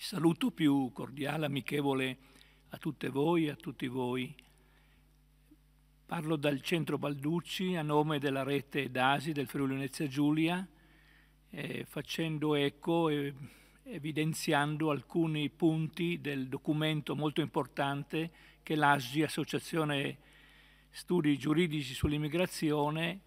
Il saluto più cordiale, amichevole a tutte voi, e a tutti voi. Parlo dal centro Balducci a nome della rete DASI del Friuli Venezia Giulia, eh, facendo eco e evidenziando alcuni punti del documento molto importante che l'ASGI, Associazione Studi Giuridici sull'Immigrazione,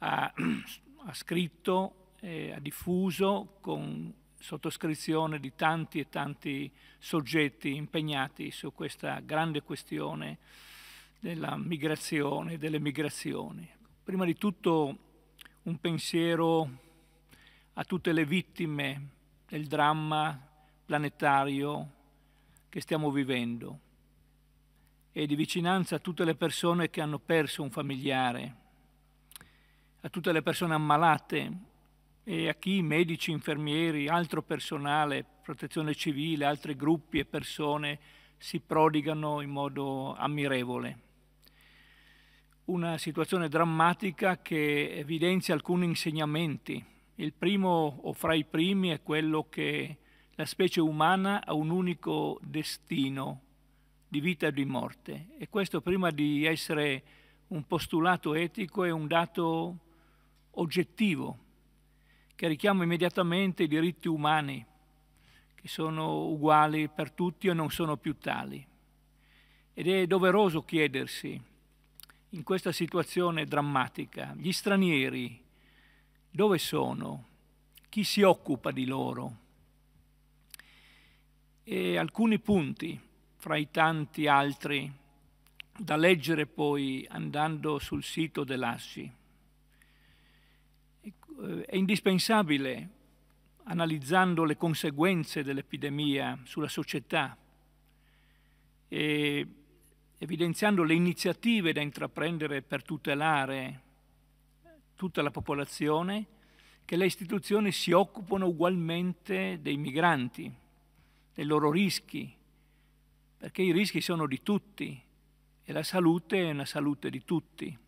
ha, ha scritto, eh, ha diffuso con sottoscrizione di tanti e tanti soggetti impegnati su questa grande questione della migrazione e delle migrazioni. Prima di tutto un pensiero a tutte le vittime del dramma planetario che stiamo vivendo e di vicinanza a tutte le persone che hanno perso un familiare, a tutte le persone ammalate e a chi medici, infermieri, altro personale, protezione civile, altri gruppi e persone si prodigano in modo ammirevole. Una situazione drammatica che evidenzia alcuni insegnamenti. Il primo o fra i primi è quello che la specie umana ha un unico destino di vita e di morte e questo prima di essere un postulato etico è un dato oggettivo carichiamo immediatamente i diritti umani, che sono uguali per tutti e non sono più tali. Ed è doveroso chiedersi, in questa situazione drammatica, gli stranieri dove sono? Chi si occupa di loro? E alcuni punti, fra i tanti altri, da leggere poi andando sul sito dell'ASCI. Eh, è indispensabile, analizzando le conseguenze dell'epidemia sulla società e evidenziando le iniziative da intraprendere per tutelare tutta la popolazione, che le istituzioni si occupano ugualmente dei migranti, dei loro rischi, perché i rischi sono di tutti e la salute è una salute di tutti.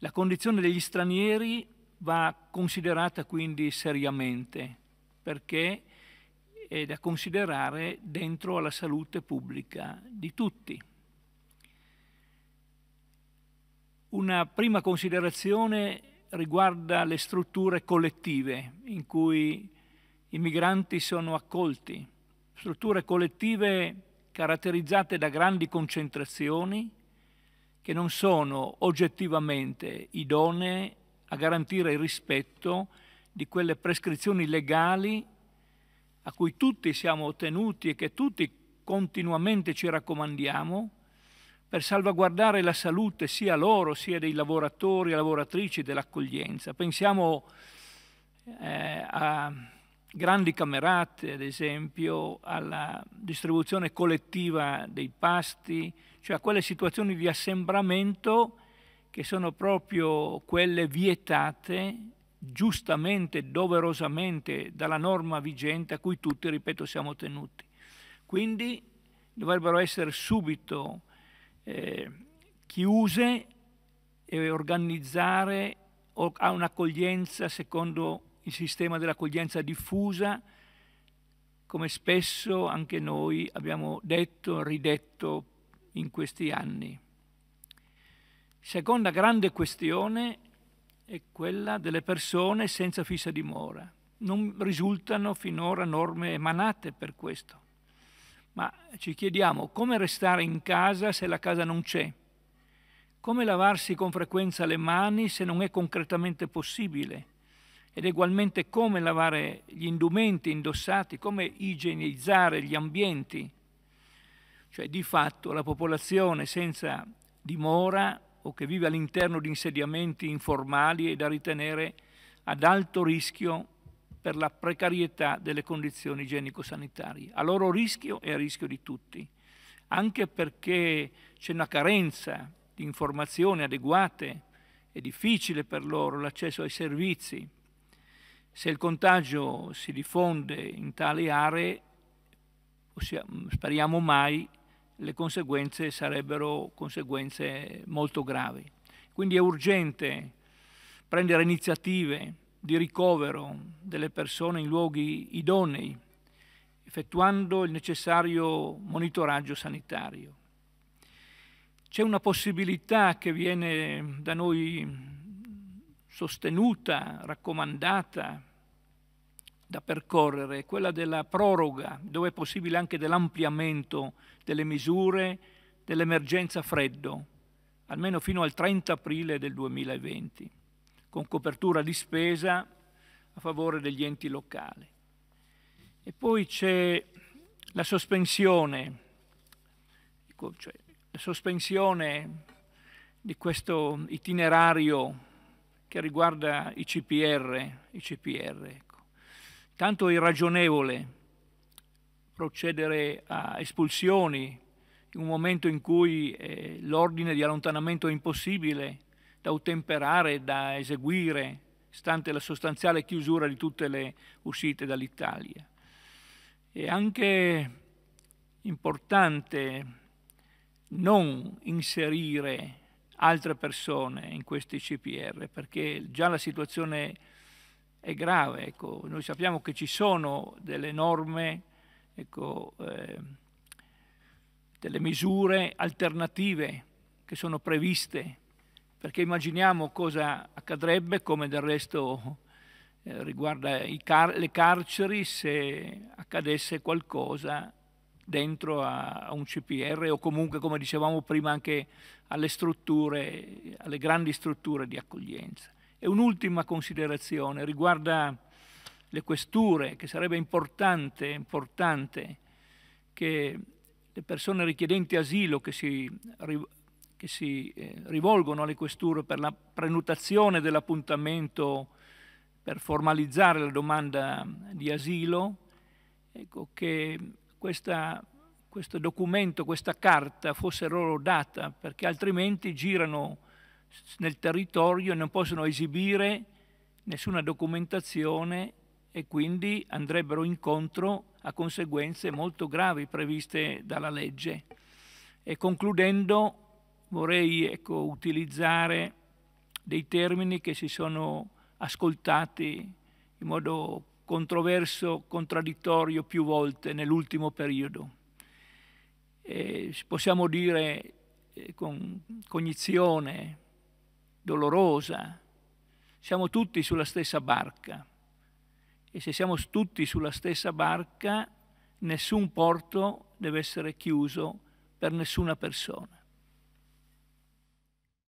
La condizione degli stranieri va considerata quindi seriamente perché è da considerare dentro alla salute pubblica di tutti. Una prima considerazione riguarda le strutture collettive in cui i migranti sono accolti, strutture collettive caratterizzate da grandi concentrazioni che non sono oggettivamente idonee a garantire il rispetto di quelle prescrizioni legali a cui tutti siamo tenuti e che tutti continuamente ci raccomandiamo per salvaguardare la salute sia loro sia dei lavoratori e lavoratrici dell'accoglienza. Pensiamo eh, a grandi camerate, ad esempio, alla distribuzione collettiva dei pasti, cioè a quelle situazioni di assembramento che sono proprio quelle vietate giustamente, doverosamente dalla norma vigente a cui tutti, ripeto, siamo tenuti. Quindi dovrebbero essere subito eh, chiuse e organizzare a un'accoglienza secondo il sistema dell'accoglienza diffusa, come spesso anche noi abbiamo detto, ridetto in questi anni. Seconda grande questione è quella delle persone senza fissa dimora. Non risultano finora norme emanate per questo. Ma ci chiediamo come restare in casa se la casa non c'è? Come lavarsi con frequenza le mani se non è concretamente possibile? Ed egualmente come lavare gli indumenti indossati, come igienizzare gli ambienti. Cioè di fatto la popolazione senza dimora o che vive all'interno di insediamenti informali è da ritenere ad alto rischio per la precarietà delle condizioni igienico-sanitarie, a loro rischio e a rischio di tutti, anche perché c'è una carenza di informazioni adeguate, è difficile per loro l'accesso ai servizi. Se il contagio si diffonde in tali aree, mm, speriamo mai, le conseguenze sarebbero conseguenze molto gravi. Quindi è urgente prendere iniziative di ricovero delle persone in luoghi idonei, effettuando il necessario monitoraggio sanitario. C'è una possibilità che viene da noi sostenuta, raccomandata, da percorrere, quella della proroga, dove è possibile anche dell'ampliamento delle misure dell'emergenza freddo, almeno fino al 30 aprile del 2020, con copertura di spesa a favore degli enti locali. E poi c'è la sospensione, ecco, cioè, la sospensione di questo itinerario che riguarda i CPR, i CPR tanto irragionevole procedere a espulsioni in un momento in cui eh, l'ordine di allontanamento è impossibile da ottemperare, da eseguire, stante la sostanziale chiusura di tutte le uscite dall'Italia. È anche importante non inserire altre persone in questi CPR, perché già la situazione è è grave. Ecco. Noi sappiamo che ci sono delle norme, ecco, eh, delle misure alternative che sono previste, perché immaginiamo cosa accadrebbe, come del resto eh, riguarda car le carceri, se accadesse qualcosa dentro a, a, un CPR o comunque, come dicevamo prima, anche alle strutture, alle grandi strutture di accoglienza. E un'ultima considerazione riguarda le questure, che sarebbe importante, importante che le persone richiedenti asilo che si, che si eh, rivolgono alle questure per la prenotazione dell'appuntamento per formalizzare la domanda di asilo, ecco, che questa, questo documento, questa carta fosse loro data, perché altrimenti girano nel territorio e non possono esibire nessuna documentazione e quindi andrebbero incontro a conseguenze molto gravi previste dalla legge. E concludendo vorrei ecco, utilizzare dei termini che si sono ascoltati in modo controverso, contraddittorio più volte nell'ultimo periodo. E possiamo dire eh, con cognizione, dolorosa. Siamo tutti sulla stessa barca e se siamo tutti sulla stessa barca nessun porto deve essere chiuso per nessuna persona.